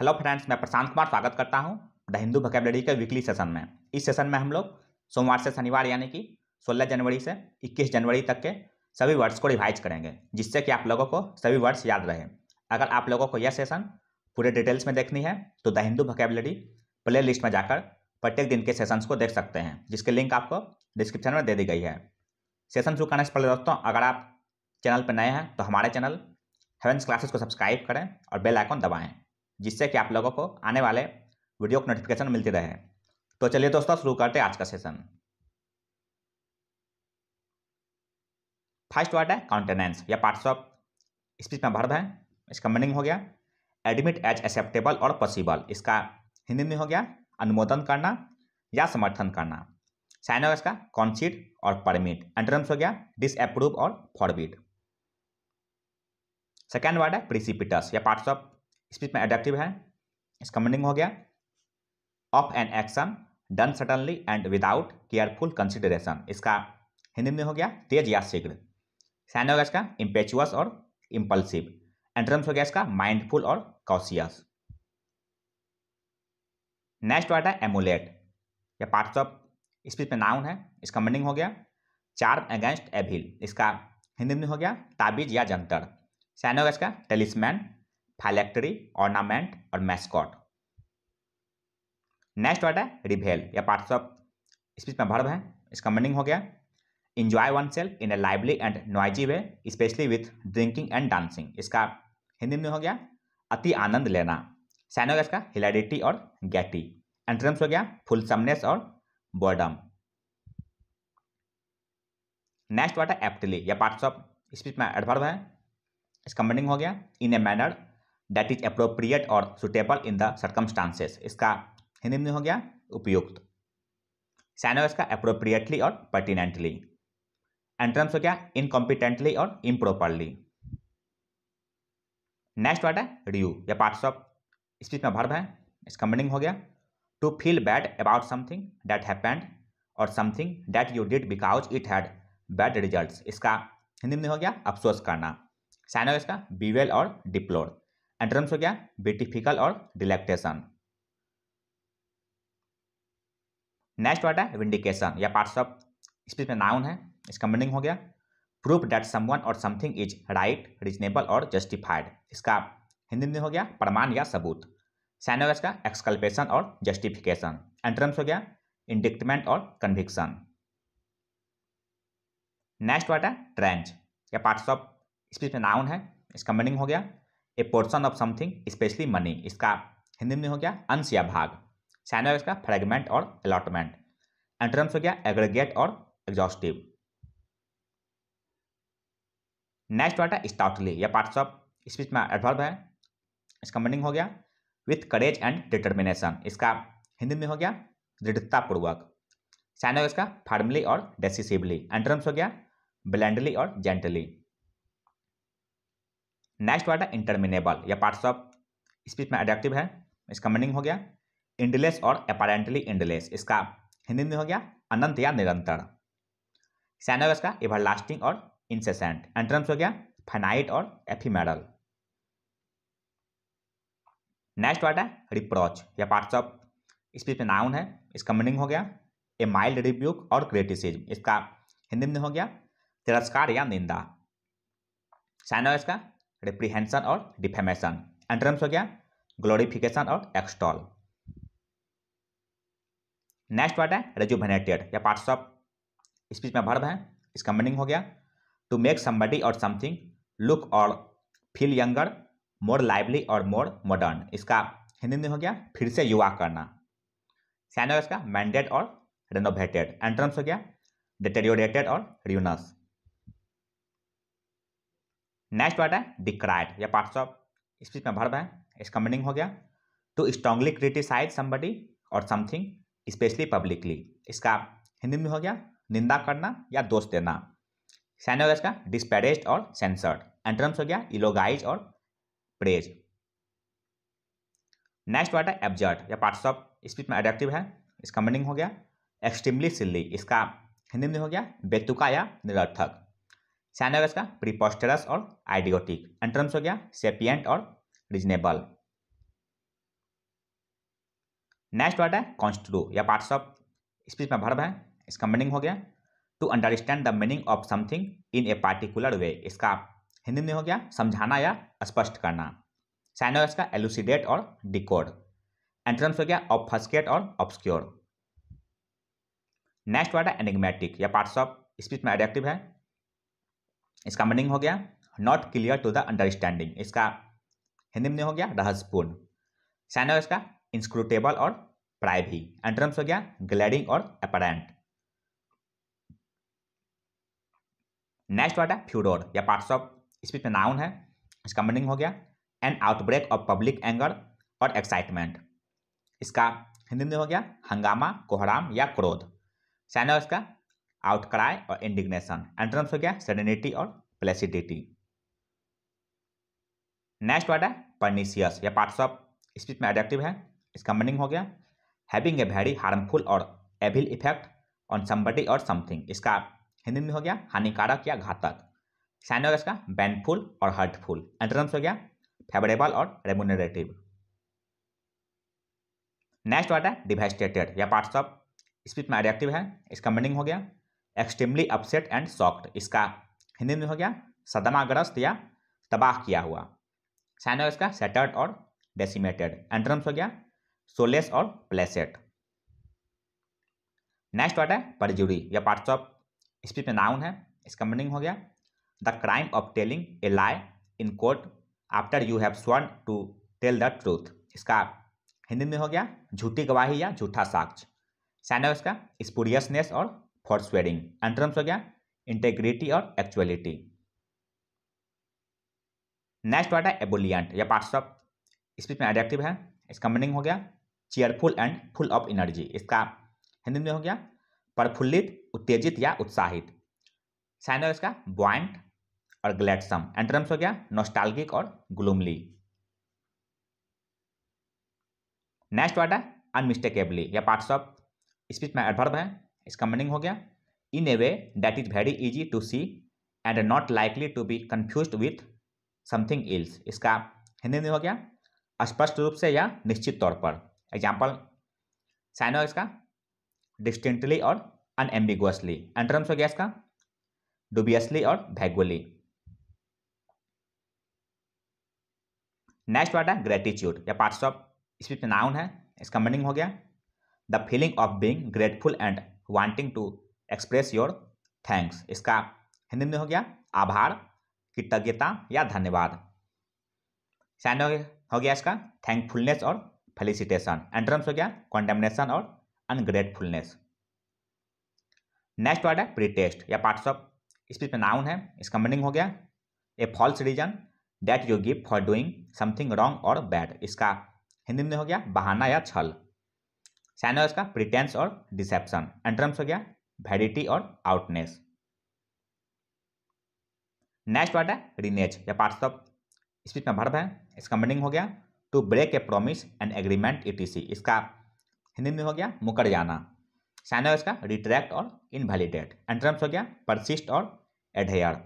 Hello friends मैं प्रशांत कुमार स्वागत करता हूं द हिंदू भकेबलरी के वीकली सेशन में इस सेशन में हम लोग सोमवार से शनिवार यानी कि 16 जनवरी से 21 जनवरी तक के सभी वर्ड्स को रिवाइज करेंगे जिससे कि आप लोगों को सभी वर्ड्स याद रहे अगर आप लोगों को यह सेशन पूरे डिटेल्स में देखनी है तो the Hindu vocabulary playlist में जाकर प्रत्येक दिन के सेशन को देख सकते हैं जिसके लिंक आपको डिस्क्रिप्शन में दे दी गई है सेशन शुरू करने से पहले दोस्तों अगर आप चैनल पर नए हैं तो हमारे चैनल हेवेंस क्लासेस को सब्सक्राइब करें और बेल आइकॉन दबाएं जिससे कि आप लोगों को आने वाले वीडियो को नोटिफिकेशन मिलती रहे तो चलिए दोस्तों शुरू करते हैं आज का सेशन फर्स्ट वर्ड है कॉन्टेनेंस या पार्ट्स ऑफ स्पीच में भर्व है इसका मीनिंग हो गया एडमिट एज एक्सेप्टेबल और पॉसिबल इसका हिंदी में हो गया अनुमोदन करना या समर्थन करना साइन होगा इसका कॉन्सीड और परमिट एंट्रेंस हो गया डिसअप्रूव और फॉरबिड सेकेंड वर्ड है प्रिसिपिटस या पार्ट्स ऑफ स्पीच में एडेक्टिव है इसका मीनिंग हो गया of an action done suddenly and without careful consideration इसका हिंदी में हो गया तेज या शीघ्र सैन हो गया इसका इम्पेचुअस और इम्पल्सिव एंट्रम्स हो गया इसका माइंडफुल और कॉशियस नेक्स्ट वर्ड है एमुलेट या पार्ट्स ऑफ स्पीच में नाउन है इसका मीनिंग हो गया चार अगेंस्ट एभिल इसका हिंदी में हो गया ताबिज या जंतर सैन हो गया इसका टेलिसमैन फैलेक्टरी ऑर्नामेंट और मैस्कॉट नेक्स्ट वर्ड है रिभेल या पार्ट्स ऑफ स्पीच में भर्व है इसका मीनिंग हो गया enjoy oneself in a lively and noisy way specially with drinking and dancing इसका हिंदी में हो गया अति आनंद लेना सैन हो गया इसका हिलाडिटी और गैटी एंट्रेंस हो गया फुलसमनेस और बॉर्डम नेक्स्ट वर्ड है एप्टली या पार्ट्स ऑफ स्पीच में एडवर्ब है इसका मीनिंग हो गया in a manner that is appropriate और सुटेबल इन द सर्कमस्टांसेस इसका हिंदी में हो गया उपयुक्त सैनोवेस का अप्रोप्रिएटली और पर्टिनेंटली एंट्रम्स हो गया इनकॉम्पिटेंटली और इम्प्रोपरली नेक्स्ट वर्ड है रियू या पार्ट्स ऑफ स्पीच में भर्व है इसका मीनिंग हो गया to feel bad about something that happened और something that you did because it had bad result इसका हिंदी में हो गया अफसोस करना सैनोवेस का बीवेल और डिप्लोर एंड्रम्स हो गया बेटिफिकल और डिलेक्टेशन नेक्स्ट वर्ड है विंडिकेशन या पार्ट्स ऑफ स्पीच में नाउन है इसका मीनिंग हो गया प्रूफ डैट समवन और समथिंग इज राइट रिजनेबल और जस्टिफाइड इसका हिंदी में हो गया प्रमाण या सबूत सैन का एक्सकल्पेशन और जस्टिफिकेशन एंट्रम्स हो गया इंडिक्टमेंट और कन्विक्सन नेक्स्ट वर्ड है ट्रेंच या पार्ट्स ऑफ स्पीच में नाउन है इसका मीनिंग हो गया a portion of something specially money इसका हिंदी में हो गया अंश या भाग साइन इसका फ्रेगमेंट और अलॉटमेंट एंट्रम्स हो गया एग्रीगेट और एग्जॉस्टिव नेक्स्ट वर्ड है स्टाउटली या पार्ट्स ऑफ स्पीच में एडवर्ब है इसका मीनिंग हो गया विथ करेज एंड डिटर्मिनेशन इसका हिंदी में हो गया दृढ़तापूर्वक साइन हो इसका फार्मली और डेसिसिवली एंट्रम्स हो गया ब्लैंडली और जेंटली नेक्स्ट वर्ड है इंटरमिनेबल या पार्ट्स ऑफ स्पीच में एडेक्टिव है इसका मीनिंग हो गया इंडलेस और अपारेंटली इंडलेस इसका हिंदी में हो गया अनंत या निरंतर सैन का एवर लास्टिंग और इंसेसेंट एंट्रम्स हो गया फाइनाइट और एफीमेडल नेक्स्ट वर्ड है रिप्रोच या पार्ट्स ऑफ स्पीच में नाउन है इसका मीनिंग हो गया ए माइल्ड रिब्यूक और क्रिटिसिज्म इसका हिंदी में हो गया तिरस्कार या निंदा साइन का रिप्रीहेंशन और डिफेमेशन एंट्रम्स हो गया ग्लोरिफिकेशन और एक्सटॉल नेक्स्ट वर्ड है रेजुवेनेटेड या पार्ट्स ऑफ स्पीच में भर्व है इसका मीनिंग हो गया टू मेक समबडी और समथिंग लुक और फील यंगर मोर लाइवली और मोर मॉडर्न इसका हिंदी में हो गया फिर से युवा करना सैन इसका मैंडेड और रेनोवेटेड एंट्रम्स हो गया डिटेरियोरेटेड और रियोनस नेक्स्ट वर्ड है डिक्राइड या पार्ट्स ऑफ स्पीच में भर्ब है इसका मीनिंग हो गया टू स्ट्रांगली क्रिटिसाइज समबडी और समथिंग स्पेशली पब्लिकली इसका हिंदी में हो गया निंदा करना या दोष देना सैन्य इसका डिस्पेरेज और सेंसर्ड एंट्रम्स हो गया इलोगाइज और प्रेज नेक्स्ट वर्ड है एब्जर्ड या पार्ट्स ऑफ स्पीच में एडेक्टिव है इसका मीनिंग हो गया एक्सट्रीमली सिल्ली इसका हिंदी में हो गया बेतुका या निरर्थक साइन का प्रीपोस्टरस प्रिपोस्टरस और आइडियोटिक एंट्रम्स हो गया सेपियंट और रिजनेबल नेक्स्ट वर्ड है कॉन्स्ट्रू या पार्ट्स ऑफ स्पीच में भर्व है इसका मीनिंग हो गया to understand the meaning of something in a particular way इसका हिंदी में हो गया समझाना या स्पष्ट करना साइन का एलुसिडेट और डिकोड एंट्रम्स हो गया ऑफस्केट और ऑब्सक्योर नेक्स्ट वर्ड है एनिगमेटिक या पार्ट्स ऑफ स्पीच में एडेक्टिव है इसका मीनिंग हो गया not clear to the understanding इसका हिंदी में हो गया रहस्यपूर्ण साइन हो इसका इंस्क्रूटेबल और प्राइवी एंट्रम्स हो गया ग्लैडिंग और अपरेंट नेक्स्ट वर्ड है फ्यूडोर या पार्ट्स ऑफ स्पीच में नाउन है इसका मीनिंग हो गया an outbreak of public anger और एक्साइटमेंट इसका हिंदी में हो गया हंगामा कोहराम या क्रोध साइन हो इसका आउटक्राई और इंडिग्नेशन एंट्रम्स हो गया सडनिटी और प्लेसिडिटी नेक्स्ट वर्ड है परनीसियस यह पार्ट्स ऑफ स्पीच में एडेक्टिव है इसका मीनिंग हो गया हैविंग ए वेरी हार्मफुल और एविल इफेक्ट ऑन समबडी और समथिंग इसका हिंदी में हो गया हानिकारक या घातक साइन होगा इसका बैनफुल और हर्टफुल एंट्रम्स हो गया फेवरेबल और रेमोनरेटिव नेक्स्ट वर्ड है डिवेस्टेटेड या पार्ट्स ऑफ स्पीच में एडेक्टिव है इसका मीनिंग हो गया एक्सट्रीमली अपसेट एंड सॉक्ट इसका हिंदी में हो गया सदमाग्रस्त या तबाह किया हुआ साइन हो इसका सेटर्ड और डेसीमेटेड एंट्रम्स हो गया सोलेस और प्लेसेट नेक्स्ट वर्ड है परजुरी या पार्ट्स ऑफ स्पीच में नाउन है इसका मीनिंग हो गया the crime of telling a lie in court after you have sworn to tell the truth इसका हिंदी में हो गया झूठी गवाही या झूठा साक्ष्य साइन है इसका स्पूरियसनेस और फॉर स्वेडिंग एंट्रम्स हो गया इंटेग्रिटी और एक्चुअलिटी नेक्स्ट वर्ड है एबोलियंट या पार्ट्स ऑफ स्पीच में एडेक्टिव है इसका मीनिंग हो गया cheerful and full of energy इसका हिंदी में हो गया प्रफुल्लित उत्तेजित या उत्साहित साइन इसका बॉइंट और ग्लेटसम एंट्रम्स हो गया नोस्टाल्गिक और ग्लूमली नेक्स्ट वर्ड है अनमिस्टेकेबली या पार्ट्स ऑफ स्पीच में एडवर्ब है इसका मीनिंग हो गया in a way that is very easy to see and not likely to be confuse with something else इसका हिंदी में हो गया स्पष्ट रूप से या निश्चित तौर पर एग्जाम्पल साइन हो इसका डिस्टिंक्टली और अनएम्बिगुअसली एंट्रम्स हो गया इसका डुबियसली और भैगुअली नेक्स्ट वर्ड है ग्रेटिट्यूड या पार्ट्स ऑफ स्पीच नाउन है इसका मीनिंग हो गया the feeling of being grateful and wanting to express your thanks इसका हिंदी में हो गया आभार कृतज्ञता या धन्यवाद सैंड हो गया इसका थैंकफुलनेस और फेलिसिटेशन एंड हो गया कॉन्डेमनेशन और अनग्रेटफुलनेस नेक्स्ट वर्ड है प्रीटेस्ट या पार्ट्स ऑफ स्पीच में नाउन है इसका मीनिंग हो गया a false reason that you give for doing something wrong और बैड इसका हिंदी में हो गया बहाना या छल सैन है इसका प्रिटेंस और डिसेप्शन एंट्रम्स हो गया वेडिटी और आउटनेस नेक्स्ट वर्ड है रिनेज या पार्ट्स ऑफ स्पीच में भर्व है इसका मीनिंग हो गया to break a promise and agreement ETC इसका हिंदी में हो गया मुकर जाना तो साइन है इसका रिट्रैक्ट और इनवैलिडेट एंट्रम्स हो गया परसिस्ट और एडेयर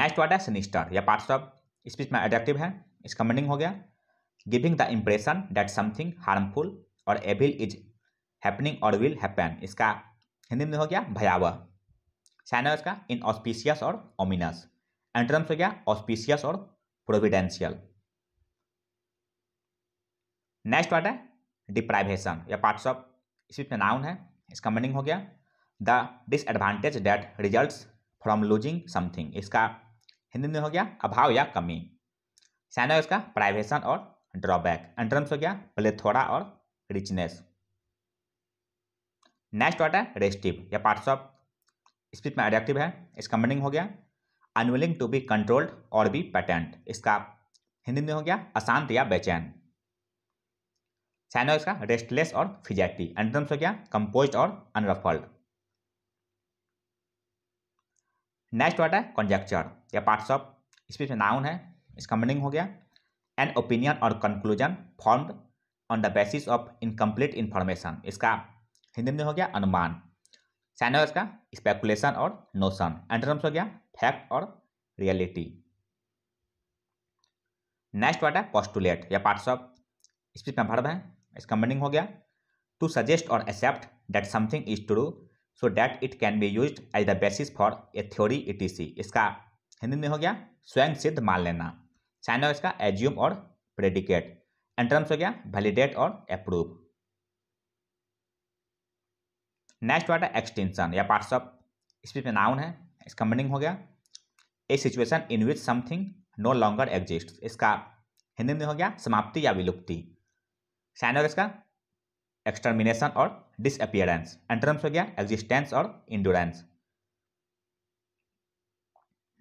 नेक्स्ट वर्ड है सिनिस्टर या पार्ट्स ऑफ स्पीच में एडेक्टिव है इसका मीनिंग हो गया giving the impression that something harmful और एविल इज हैपनिंग और विल हैपन इसका हिंदी में हो गया भयावह साइन इसका इन ऑस्पिशियस और ओमिनस एंट्रम्स हो गया ऑस्पिशियस और प्रोविडेंशियल नेक्स्ट वर्ड है डिप्राइवेशन या पार्ट्स ऑफ इसी नाउन है इसका मीनिंग हो गया the disadvantage that result from losing something इसका हिंदी में हो गया अभाव या कमी साइन इसका प्राइवेशन और ड्रॉबैक एंड हो गया प्लेथोरा और रिचनेस नेक्स्ट वाट रेस्टिव या पार्ट्स ऑफ स्पीच में एडेक्टिव है इसका मीनिंग हो गया अनविलिंग टू बी कंट्रोल्ड और बी पैटेंट इसका हिंदी में हो गया अशांत या बेचैन साइन इसका रेस्टलेस और फिजैक्टी एंड हो गया कंपोज और अनरफल्ड नेक्स्ट वर्ड कॉन्जेक्चर या पार्ट्स ऑफ स्पीच में नाउन है इसका मीनिंग हो गया एन ओपिनियन और conclusion form on the basis of incomplete information इसका हिंदी में हो गया अनुमान साइन का इसका स्पेकुलेशन और नोशन एंटोनम्स हो गया फैक्ट और रियलिटी नेक्स्ट वर्ड है पॉस्टुलेट या पार्ट्स ऑफ स्पीच में भर्ब है इसका मीनिंग हो गया टू सजेस्ट और accept that something is true so that it can be use as the basis for a theory it इसका हिंदी में हो गया स्वयं सिद्ध मान लेना साइन ऑफ इसका एज्यूम और प्रेडिकेट एंड टर्म्स हो गया वैलिडेट और अप्रूव नेक्स्ट वर्ड है एक्सटेंशन या पार्ट्स ऑफ स्पीच में नाउन है इसका मीनिंग हो गया a situation in which something no longer exist इसका हिंदी में हो गया समाप्ति या विलुप्ति साइन ऑफ इसका एक्सटर्मिनेशन और डिसअपियरेंस एंड टर्म्स हो गया एग्जिस्टेंस और इंडोरेंस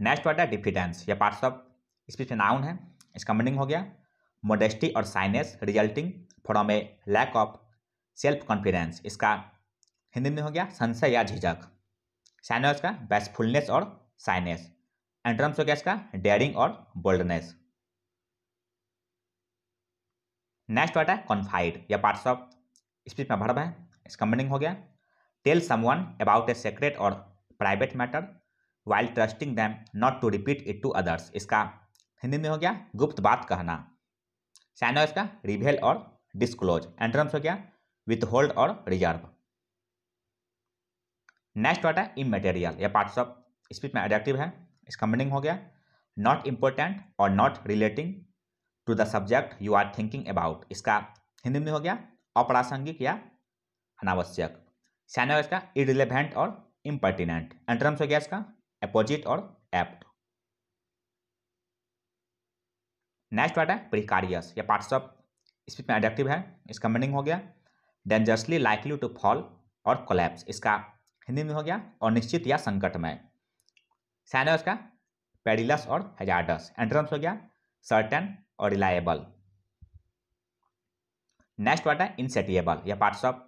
नेक्स्ट वर्ड है डिफिडेंस या पार्ट्स ऑफ स्पीच में नाउन है इसका मीनिंग हो गया मोडेस्टी और shyness resulting from a lack of self confidence इसका हिंदी में हो गया संशय या झिझक साइनस का बेस्टफुलनेस और साइनेस एंट्रम्स हो गया इसका डेयरिंग और बोल्डनेस नेक्स्ट वर्ड है कॉन्फाइड या पार्ट्स ऑफ स्पीच में भर्व है इसका मीनिंग हो गया tell someone about a secret और private matter while trusting them not to repeat it to others इसका हिंदी में हो गया गुप्त बात कहना साइनो इसका रिवेल और डिस्क्लोज एंट्रम्स हो गया विथ होल्ड और रिजर्व नेक्स्ट वर्ड है इमेटेरियल या पार्ट्स ऑफ स्पीच में एडेक्टिव है इसका मीनिंग हो गया नॉट इम्पोर्टेंट और not relating to the subject you are thinking about इसका हिंदी में हो गया अप्रासंगिक या अनावश्यक सैनो इसका इरिलेवेंट और इम्पर्टिनेंट एंट्रम्स हो गया इसका अपोजिट और एप्ट नेक्स्ट वर्ड है प्रिकारियस या पार्ट्स ऑफ स्पीच में एडेक्टिव है इसका मीनिंग हो गया डेंजरसली लाइकली टू फॉल और कोलैप्स इसका हिंदी में हो गया और निश्चित या संकटमय सैन है उसका पेडिलस और हजारडस एंट्रम्स हो गया सर्टन और रिलायबल नेक्स्ट वर्ड है इनसेटिएबल या पार्ट्स ऑफ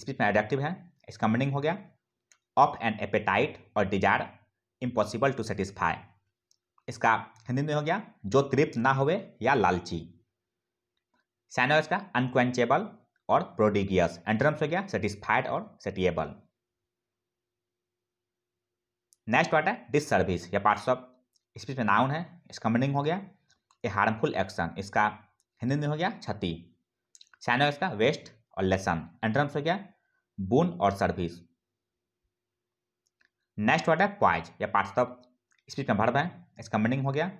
स्पीच में एडेक्टिव है इसका मीनिंग हो गया ऑफ एन एपेटाइट और डिजायर इम्पॉसिबल टू सेटिस्फाई इसका हिंदी में हो गया जो तृप्त ना होवे या लालची सैनो इसका अनक्वेंचेबल और प्रोडिगियस एंट्रम्स हो गया सेटिस्फाइड और सेटिएबल नेक्स्ट वर्ड है डिस सर्विस या पार्ट्स ऑफ स्पीच में नाउन है इसका मीनिंग हो गया ए हार्मफुल एक्शन इसका हिंदी में हो गया क्षति सैनो इसका वेस्ट और लेसन एंट्रम्स हो गया बुन और सर्विस नेक्स्ट वर्ड है पॉइज या पार्ट्स ऑफ स्पीच में भर है इसका मीनिंग हो गया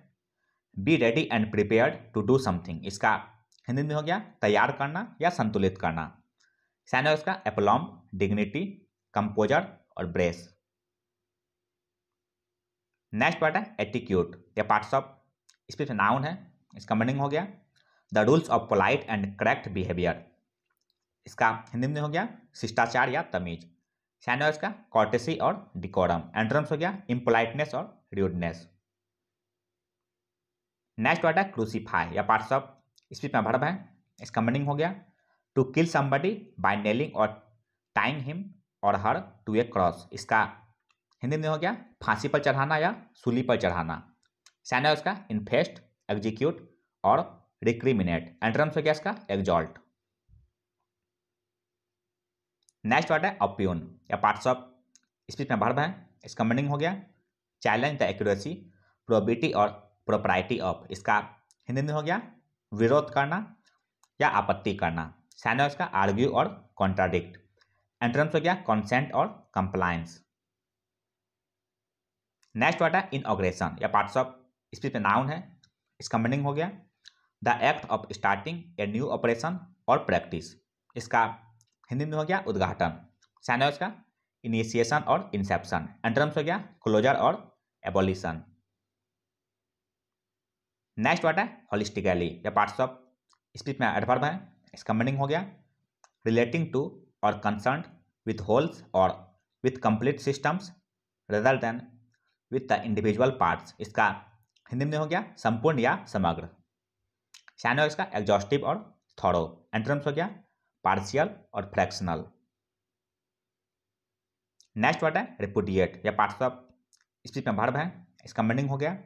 be ready and prepared to do something इसका हिंदी में हो गया तैयार करना या संतुलित करना सैन है उसका एपलॉम डिग्निटी कंपोजर और ब्रेस नेक्स्ट पार्ट है एटीक्यूट या पार्ट्स ऑफ स्पीच में नाउन है इसका मीनिंग हो गया the rules of polite and correct behaviour इसका हिंदी में हो गया शिष्टाचार या तमीज सैन है उसका और डिकोरम एंट्रम्स हो गया इम्पोलाइटनेस और rudeness. नेक्स्ट वर्ड है क्रूसीफाई या पार्ट्स ऑफ स्पीच में भर्ब है इसका मीनिंग हो गया to kill somebody by nailing और टाइंग हिम और हर टू ए क्रॉस इसका हिंदी में हो गया फांसी पर चढ़ाना या सूली पर चढ़ाना सैन है उसका इन्फेस्ट एग्जीक्यूट और रिक्रिमिनेट एंट्रम्स हो गया इसका एग्जॉल्ट नेक्स्ट वर्ड है अप्यून या पार्ट्स ऑफ स्पीच में भर्ब है इसका मीनिंग हो गया चैलेंज द एक्यूरेसी प्रोबिटी और प्रोपराइटी ऑफ इसका हिंदी में हो गया विरोध करना या आपत्ति करना सैन इसका आर्ग्यू और कॉन्ट्राडिक्ट एंट्रेंस हो गया कंसेंट और कंप्लायंस नेक्स्ट वर्ड है इनऑग्रेशन या पार्ट्स ऑफ स्पीच में नाउन है इसका मीनिंग हो गया the act of starting a new operation और प्रैक्टिस इसका हिंदी में हो गया उद्घाटन सैन इसका इनिशिएशन और इंसेप्शन एंट्रेंस हो गया क्लोजर और abolition नेक्स्ट वर्ड है होलिस्टिकली या पार्ट्स ऑफ स्पीच में एडवर्ब है इसका मीनिंग हो गया रिलेटिंग टू और कंसर्न विथ होल्स और with complete systems rather than with the individual parts इसका हिंदी में हो गया संपूर्ण या समग्र सैन हो इसका एग्जॉस्टिव और थॉरो एंट्रम्स हो गया पार्शियल और फ्रैक्शनल नेक्स्ट वर्ड है रिपुडिएट या पार्ट्स ऑफ स्पीच में भर्व है इसका मीनिंग हो गया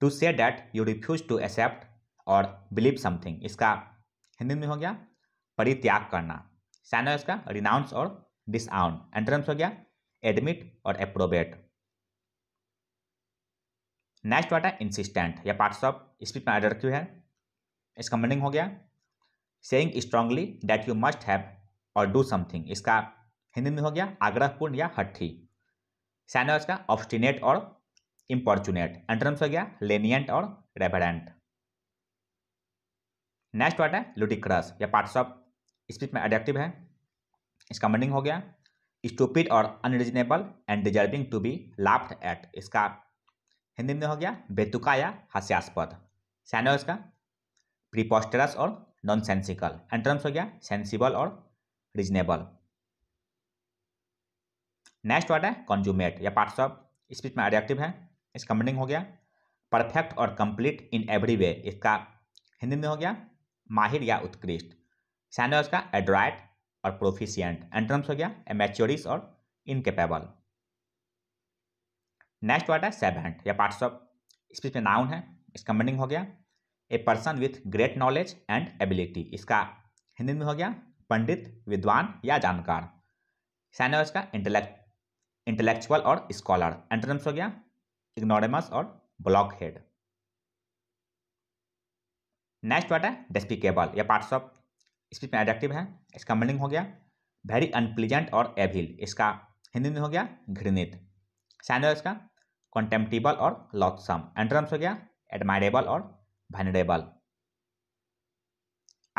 to say that you refuse to accept और बिलीव समथिंग इसका हिंदी में हो गया परित्याग करना सैन है इसका रिनाउंस और डिसआउन एंट्रेंस हो गया एडमिट और अप्रोबेट नेक्स्ट वर्ड है इंसिस्टेंट या पार्ट्स ऑफ स्पीच में एडर क्यू है इसका मीनिंग हो गया saying strongly that you must have और डू समथिंग इसका हिंदी में हो गया आग्रहपूर्ण या हट्ठी सैनर्स का ऑप्शिनेट और इम्पॉर्चुनेट एंट्रम्स हो गया लेनियंट और रेबरेंट नेक्स्ट वर्ड है लुडिक्रस या पार्ट्स ऑफ स्पीच में एडेक्टिव है इसका मीनिंग हो गया स्टूपिड और unreasonable and deserving to be laughed at इसका हिंदी में हो गया बेतुका या हास्यास्पद सैनो इसका प्रीपोस्टरस और नॉन सेंसिकल एंट्रम्स हो गया सेंसिबल और रिजनेबल नेक्स्ट वर्ड है कॉन्जूमेट या पार्ट्स ऑफ स्पीच में एडजेक्टिव है इसका मीनिंग हो गया परफेक्ट और कंप्लीट इन एवरी वे इसका हिंदी में हो गया माहिर या उत्कृष्ट सैनोज का एड्राइट और प्रोफिशियंट एंट्रम्स हो गया एमेच्योरिस और इनकेपेबल नेक्स्ट वर्ड है सेवेंट या पार्ट्स ऑफ स्पीच में नाउन है इसका मीनिंग हो गया a person with great knowledge and ability इसका हिंदी में हो गया पंडित विद्वान या जानकार सैनोज का इंटेलेक्ट इंटेलेक्चुअल और स्कॉलर एंटोनिम्स हो गया इग्नोरेमस और ब्लॉक हेड नेक्स्ट वर्ड है डेस्पिकेबल या पार्ट्स ऑफ स्पीच में एडेक्टिव है इसका मीनिंग हो गया वेरी अनप्लीजेंट और एविल इसका हिंदी में हो गया घृणित साइन इसका कॉन्टेम्पटेबल और लॉथसम एंट्रम्स हो गया एडमायरेबल और वेनरेबल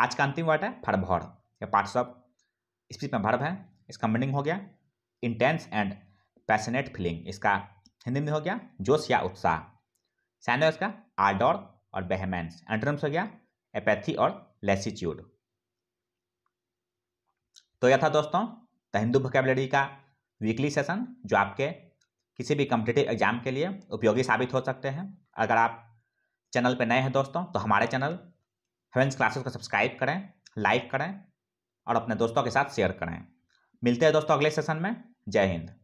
आज का अंतिम वर्ड है फरभर या पार्ट्स ऑफ स्पीच में भर्व है इसका मीनिंग हो गया इंटेंस एंड पैसनेट फीलिंग इसका हिंदी में हो गया जोश या उत्साह सैंड इसका आर्डोर और बेहमेंस एंट्रम्स हो गया एपैथी और लेसिट्यूड तो यह था दोस्तों द हिंदू वोकेबलरी का वीकली सेशन जो आपके किसी भी कम्पिटेटिव एग्जाम के लिए उपयोगी साबित हो सकते हैं अगर आप चैनल पर नए हैं दोस्तों तो हमारे चैनल हेवेंस क्लासेस को सब्सक्राइब करें लाइक करें और अपने दोस्तों के साथ शेयर करें मिलते हैं दोस्तों अगले सेशन में जय हिंद